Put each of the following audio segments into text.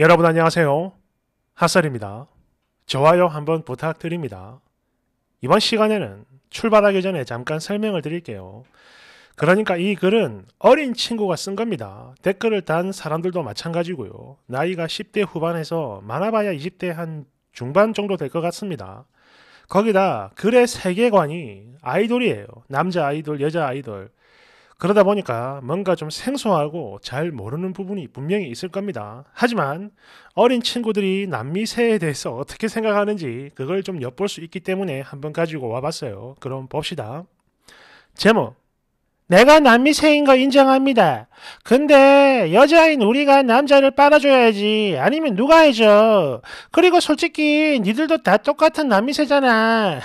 여러분 안녕하세요. 핫설입니다. 좋아요 한번 부탁드립니다. 이번 시간에는 출발하기 전에 잠깐 설명을 드릴게요. 그러니까 이 글은 어린 친구가 쓴 겁니다. 댓글을 단 사람들도 마찬가지고요. 나이가 10대 후반에서 많아봐야 20대 한 중반 정도 될 것 같습니다. 거기다 글의 세계관이 아이돌이에요. 남자 아이돌, 여자 아이돌. 그러다 보니까 뭔가 좀 생소하고 잘 모르는 부분이 분명히 있을 겁니다. 하지만 어린 친구들이 남미 새에 대해서 어떻게 생각하는지 그걸 좀 엿볼 수 있기 때문에 한번 가지고 와봤어요. 그럼 봅시다. 제목 내가 남미 새인 거 인정합니다. 근데 여자인 우리가 남자를 빨아줘야지. 아니면 누가 해줘. 그리고 솔직히 니들도 다 똑같은 남미 새잖아.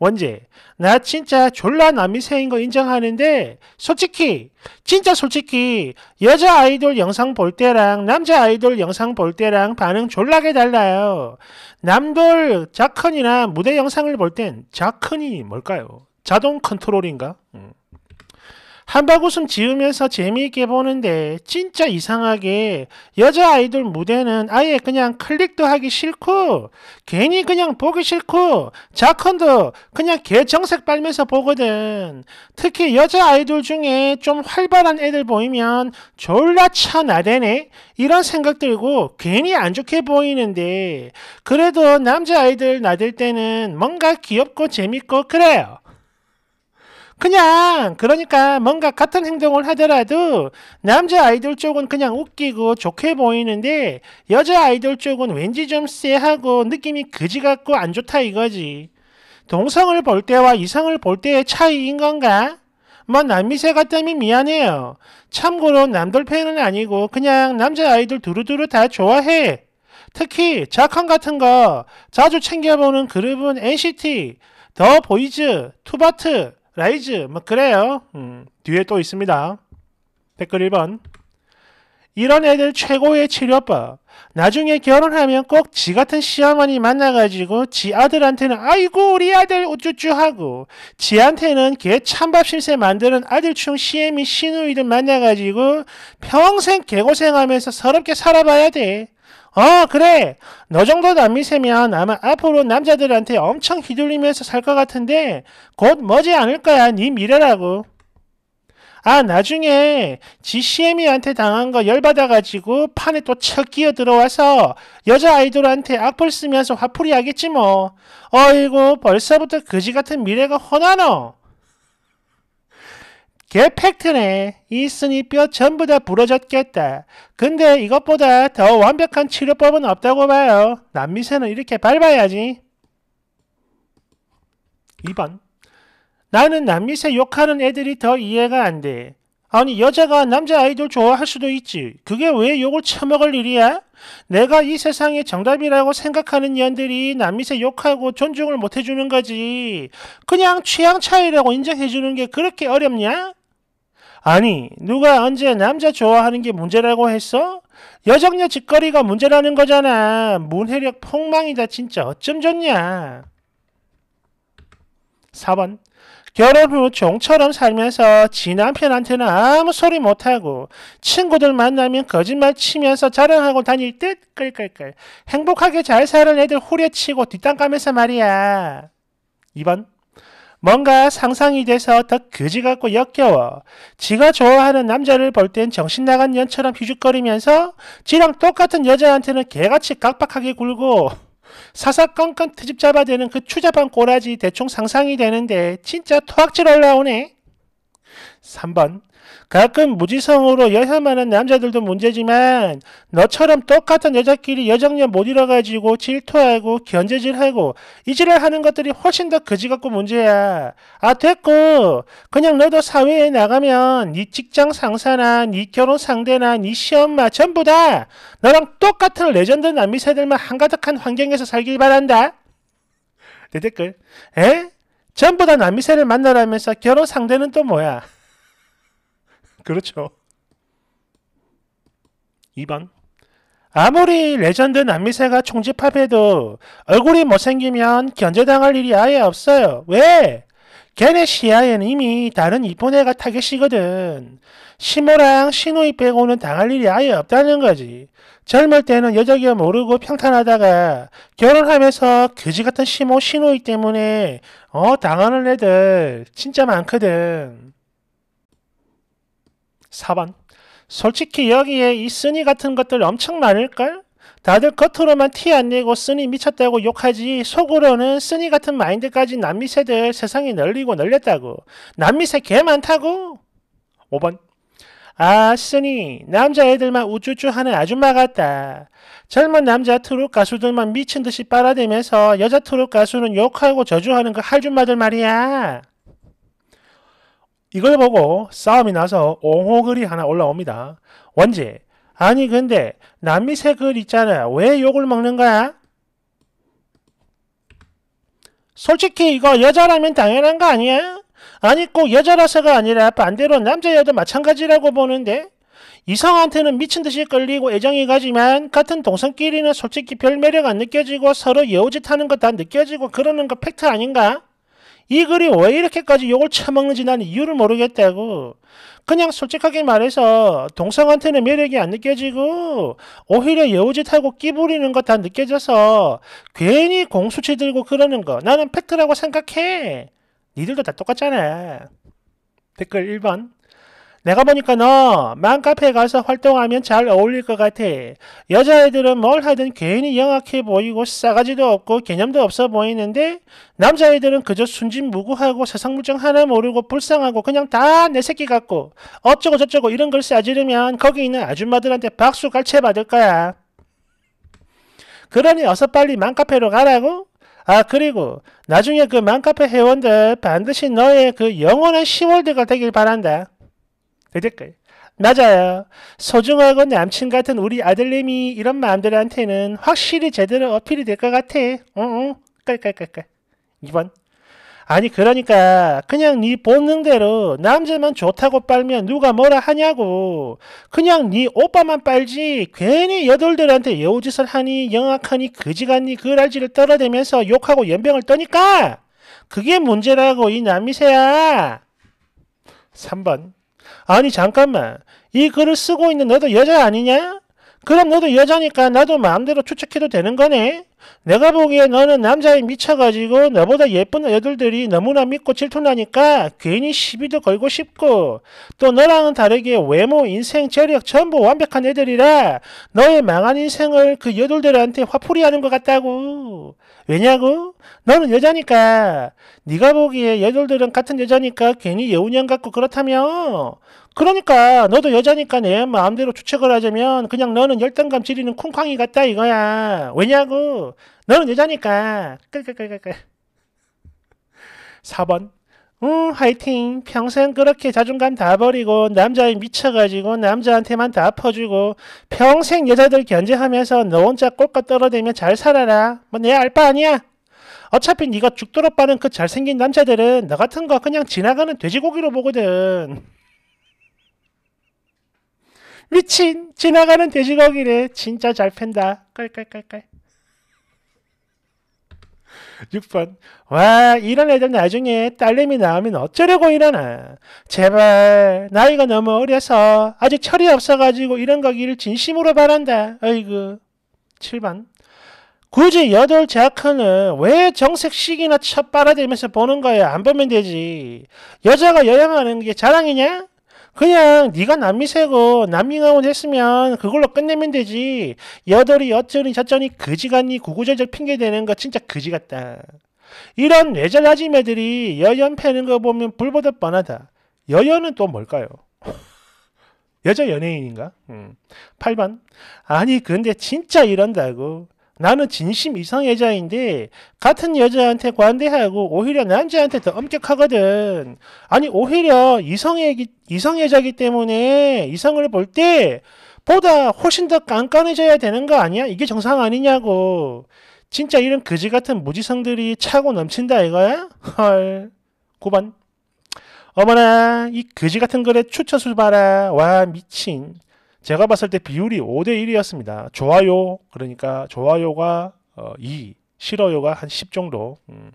원제나 진짜 졸라 남이새인 거 인정하는데 솔직히 진짜 솔직히 여자 아이돌 영상 볼 때랑 남자 아이돌 영상 볼 때랑 반응 졸라게 달라요. 남돌 자컨이나 무대 영상을 볼 땐 자컨이 뭘까요? 자동 컨트롤인가? 음. 한바구음 지으면서 재미있게 보는데 진짜 이상하게 여자 아이돌 무대는 아예 그냥 클릭도 하기 싫고 괜히 그냥 보기 싫고 자컨도 그냥 개정색 빨면서 보거든. 특히 여자 아이돌 중에 좀 활발한 애들 보이면 졸라 차나대네 이런 생각 들고 괜히 안 좋게 보이는데 그래도 남자 아이들 나댈 때는 뭔가 귀엽고 재밌고 그래요. 그냥 그러니까 뭔가 같은 행동을 하더라도 남자 아이돌 쪽은 그냥 웃기고 좋게 보이는데 여자 아이돌 쪽은 왠지 좀 쎄하고 느낌이 그지 같고 안 좋다 이거지. 동성을 볼 때와 이성을 볼 때의 차이인 건가? 뭐 남미세 같다면 미안해요. 참고로 남돌 팬은 아니고 그냥 남자 아이돌 두루두루 다 좋아해. 특히 자컨 같은 거 자주 챙겨보는 그룹은 NCT, 더 보이즈, 투바트, 라이즈 뭐 그래요. 음, 뒤에 또 있습니다. 댓글 1번 이런 애들 최고의 치료법. 나중에 결혼하면 꼭 지 같은 시어머니 만나가지고 지 아들한테는 아이고 우리 아들 우쭈쭈 하고 지한테는 개 찬밥 실세 만드는 아들충 시애미 시누이들 만나가지고 평생 개고생하면서 서럽게 살아봐야 돼. 어 그래 너 정도 남미세면 아마 앞으로 남자들한테 엄청 휘둘리면서 살 것 같은데 곧 머지 않을 거야 네 미래라고 아 나중에 GCM이한테 당한 거 열받아가지고 판에 또 척 끼어 들어와서 여자 아이돌한테 악플 쓰면서 화풀이 하겠지 뭐 어이구 벌써부터 그지 같은 미래가 허나노 개 팩트네. 이 스니 뼈 전부 다 부러졌겠다. 근데 이것보다 더 완벽한 치료법은 없다고 봐요. 난미새는 이렇게 밟아야지. 2번 나는 난미새 욕하는 애들이 더 이해가 안 돼. 아니 여자가 남자 아이돌 좋아할 수도 있지. 그게 왜 욕을 처먹을 일이야? 내가 이 세상의 정답이라고 생각하는 년들이 남미새 욕하고 존중을 못해주는 거지. 그냥 취향 차이라고 인정해주는 게 그렇게 어렵냐? 아니 누가 언제 남자 좋아하는 게 문제라고 했어? 여정녀 짓거리가 문제라는 거잖아. 문해력 폭망이다 진짜 어쩜 좋냐. 4번 결혼 후 종처럼 살면서 지 남편한테는 아무 소리 못하고 친구들 만나면 거짓말 치면서 자랑하고 다닐 듯 끌끌끌 행복하게 잘 사는 애들 후려치고 뒷담 감에서 말이야. 2번 뭔가 상상이 돼서 더 그지 같고 역겨워. 지가 좋아하는 남자를 볼 땐 정신 나간 년처럼 휘죽거리면서 지랑 똑같은 여자한테는 개같이 깍박하게 굴고 사사건건 트집 잡아대는 그 추잡한 꼬라지 대충 상상이 되는데 진짜 토악질 올라오네. 3번 가끔 무지성으로 여혐하는 남자들도 문제지만 너처럼 똑같은 여자끼리 여정년 못 잃어가지고 질투하고 견제질하고 이질을 하는 것들이 훨씬 더 그지같고 문제야. 아 됐고 그냥 너도 사회에 나가면 네 직장 상사나 네 결혼 상대나 네시엄마 전부 다 너랑 똑같은 레전드 남미새들만 한가득한 환경에서 살길 바란다. 내 댓글 에? 전부 다 남미새를 만나라면서 결혼 상대는 또 뭐야? 그렇죠. 2번. 아무리 레전드 남미세가 총집합해도 얼굴이 못생기면 견제당할 일이 아예 없어요. 왜? 걔네 시야에는 이미 다른 이쁜 애가 타겟이거든. 시모랑 신우이 빼고는 당할 일이 아예 없다는 거지. 젊을 때는 여자기어 모르고 평탄하다가 결혼하면서 그지 같은 시모 신우이 때문에 어 당하는 애들 진짜 많거든. 4번. 솔직히 여기에 이 쓰니 같은 것들 엄청 많을걸? 다들 겉으로만 티 안 내고 쓰니 미쳤다고 욕하지 속으로는 쓰니 같은 마인드까지 남미새들 세상에 널리고 널렸다고 남미새 개 많다고 5번 아 쓰니 남자애들만 우쭈쭈 하는 아줌마 같다 젊은 남자 트롯 가수들만 미친듯이 빨아대면서 여자 트롯 가수는 욕하고 저주하는 그 할줌마들 말이야 이걸 보고 싸움이 나서 옹호글이 하나 올라옵니다. 원지, 아니 근데 남미새 글 있잖아. 왜 욕을 먹는 거야? 솔직히 이거 여자라면 당연한 거 아니야? 아니 꼭 여자라서가 아니라 반대로 남자 여자 마찬가지라고 보는데 이성한테는 미친 듯이 끌리고 애정이 가지만 같은 동성끼리는 솔직히 별 매력 안 느껴지고 서로 여우짓 하는 것 다 느껴지고 그러는 거 팩트 아닌가? 이 글이 왜 이렇게까지 욕을 처먹는지 난 이유를 모르겠다고. 그냥 솔직하게 말해서 동성한테는 매력이 안 느껴지고 오히려 여우짓하고 끼부리는 거 다 느껴져서 괜히 공수치 들고 그러는 거 나는 팩트라고 생각해. 니들도 다 똑같잖아. 댓글 1번 내가 보니까 너 맘카페 에 가서 활동하면 잘 어울릴 것 같아. 여자애들은 뭘 하든 괜히 영악해 보이고 싸가지도 없고 개념도 없어 보이는데 남자애들은 그저 순진무구하고 세상물정 하나 모르고 불쌍하고 그냥 다 내 새끼 같고 어쩌고 저쩌고 이런 걸 싸지르면 거기 있는 아줌마들한테 박수 갈채 받을 거야. 그러니 어서 빨리 맘카페로 가라고? 아 그리고 나중에 그 맘카페 회원들 반드시 너의 그 영원한 시월드가 되길 바란다. 되댓요 맞아요. 소중하고 남친 같은 우리 아들님이 이런 마음들한테는 확실히 제대로 어필이 될 것 같아. 응응. 깔깔깔깔. 2번. 아니 그러니까 그냥 네 본능대로 남자만 좋다고 빨면 누가 뭐라 하냐고. 그냥 네 오빠만 빨지 괜히 여돌들한테 여우짓을 하니 영악하니 그지같니 그랄지를 떨어대면서 욕하고 연병을 떠니까 그게 문제라고 이남미세야 3번. 아니 잠깐만 이 글을 쓰고 있는 너도 여자 아니냐? 그럼 너도 여자니까 나도 마음대로 추측해도 되는 거네? 내가 보기에 너는 남자에 미쳐가지고 너보다 예쁜 애들들이 너무나 믿고 질투나니까 괜히 시비도 걸고 싶고 또 너랑은 다르게 외모, 인생, 재력 전부 완벽한 애들이라 너의 망한 인생을 그 여돌들한테 화풀이하는 것 같다고 왜냐고? 너는 여자니까 네가 보기에 여돌들은 같은 여자니까 괜히 여운형 같고 그렇다며 그러니까 너도 여자니까 내 마음대로 추측을 하자면 그냥 너는 열등감 지리는 쿵쾅이 같다 이거야. 왜냐고? 너는 여자니까. 끌끌끌끌끌. 4번. 응, 화이팅. 평생 그렇게 자존감 다 버리고 남자에 미쳐가지고 남자한테만 다 퍼주고 평생 여자들 견제하면서 너 혼자 꼴값 떨어대며 잘 살아라. 뭐 내 알 바 아니야. 어차피 네가 죽도록 빠른 그 잘생긴 남자들은 너 같은 거 그냥 지나가는 돼지고기로 보거든. 미친 지나가는 돼지고기를 진짜 잘 팬다. 깔깔깔깔. 6번 와 이런 애들 나중에 딸내미 나오면 어쩌려고 이러나 제발 나이가 너무 어려서 아직 철이 없어가지고 이런 거기를 진심으로 바란다 어이구 7번 굳이 여돌 자크는 왜 정색식이나 첫 빨아대면서 보는 거야 안 보면 되지 여자가 여행하는 게 자랑이냐 그냥 네가 남미세고 남미가운 했으면 그걸로 끝내면 되지. 여덟이 여쩌히저쩌이 그지같니 구구절절 핑계대는 거 진짜 그지같다. 이런 외절하지 매들이 여연 패는 거 보면 불보듯 뻔하다. 여연은 또 뭘까요? 여자 연예인인가? 음. 8번. 아니 근데 진짜 이런다고. 나는 진심 이성 애자인데 같은 여자한테 관대하고 오히려 남자한테 더 엄격하거든. 아니 오히려 이성애기 이성 애자기 때문에 이성을 볼 때 보다 훨씬 더 깐깐해져야 되는 거 아니야? 이게 정상 아니냐고. 진짜 이런 거지 같은 무지성들이 차고 넘친다 이거야? 헐. 9번. 어머나 이 거지 같은 거래 추천수 봐라. 와 미친. 제가 봤을 때 비율이 5대1이었습니다. 좋아요, 그러니까 좋아요가 어, 2, 싫어요가 한 10 정도, 음,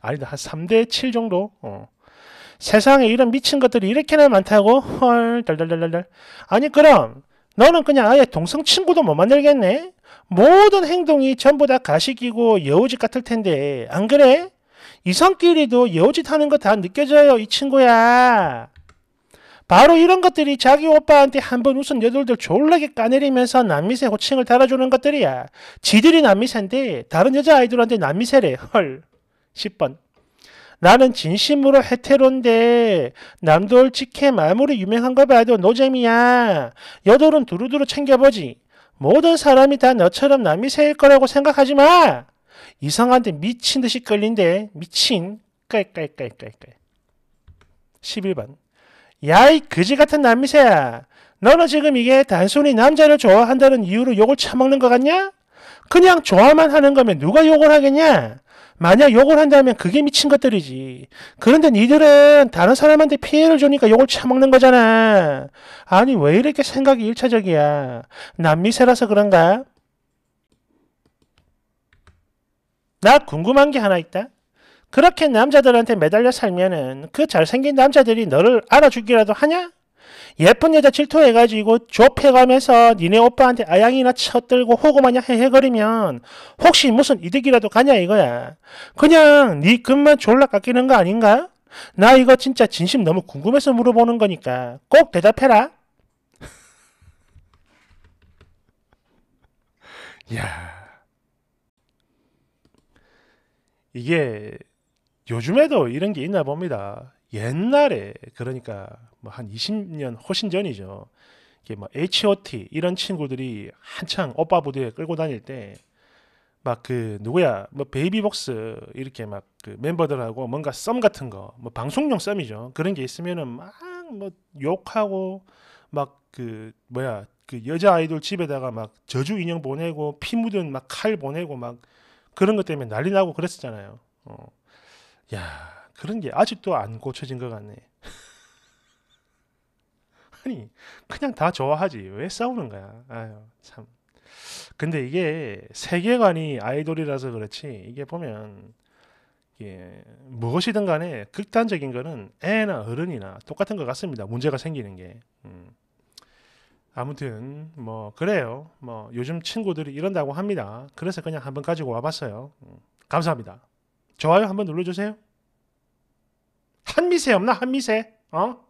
아니다, 한 3대7 정도, 어. 세상에 이런 미친 것들이 이렇게나 많다고? 헐, 달달달달달. 아니, 그럼, 너는 그냥 아예 동성 친구도 못 만들겠네? 모든 행동이 전부 다 가식이고 여우짓 같을 텐데, 안 그래? 이성끼리도 여우짓 하는 거 다 느껴져요, 이 친구야. 바로 이런 것들이 자기 오빠한테 한 번 웃은 여들들 졸라게 까내리면서 남미새 호칭을 달아주는 것들이야. 지들이 남미새인데 다른 여자아이들한테 남미새래. 헐. 10번. 나는 진심으로 헤테론데 남돌직해 마무리 유명한 걸 봐도 노잼이야. 여돌은 두루두루 챙겨보지. 모든 사람이 다 너처럼 남미새일 거라고 생각하지 마. 이상한데 미친 듯이 끌린대. 미친. 깔깔깔깔깔. 11번. 야이 그지 같은 남미새야. 너는 지금 이게 단순히 남자를 좋아한다는 이유로 욕을 처먹는 것 같냐? 그냥 좋아만 하는 거면 누가 욕을 하겠냐? 만약 욕을 한다면 그게 미친 것들이지. 그런데 니들은 다른 사람한테 피해를 주니까 욕을 처먹는 거잖아. 아니 왜 이렇게 생각이 일차적이야. 남미새라서 그런가? 나 궁금한 게 하나 있다. 그렇게 남자들한테 매달려 살면은 그 잘생긴 남자들이 너를 알아주기라도 하냐? 예쁜 여자 질투해가지고 좁혀가면서 니네 오빠한테 아양이나 쳐들고 호구마냥 헤헤거리면 혹시 무슨 이득이라도 가냐 이거야. 그냥 네 금만 졸라 깎이는 거 아닌가? 나 이거 진짜 진심 너무 궁금해서 물어보는 거니까 꼭 대답해라. 야 이게 요즘에도 이런 게 있나 봅니다. 옛날에 그러니까 뭐한 20년 훨씬 전이죠. 이게 뭐 H.O.T 이런 친구들이 한창 오빠 부대에 끌고 다닐 때 막 그 누구야 뭐 베이비복스 이렇게 막 그 멤버들하고 뭔가 썸 같은 거뭐 방송용 썸이죠. 그런 게 있으면은 막 뭐 욕하고 막 그 뭐야 그 여자 아이돌 집에다가 막 저주 인형 보내고 피 묻은 막 칼 보내고 막 그런 것 때문에 난리 나고 그랬었잖아요. 어. 야, 그런 게 아직도 안 고쳐진 것 같네. 아니, 그냥 다 좋아하지. 왜 싸우는 거야? 아유, 참. 근데 이게 세계관이 아이돌이라서 그렇지, 이게 보면, 예, 무엇이든 간에 극단적인 거는 애나 어른이나 똑같은 것 같습니다. 문제가 생기는 게. 음. 아무튼 뭐 그래요. 뭐 요즘 친구들이 이런다고 합니다. 그래서 그냥 한번 가지고 와봤어요. 음. 감사합니다. 좋아요 한번 눌러주세요. 한미세 없나? 한미세? 어?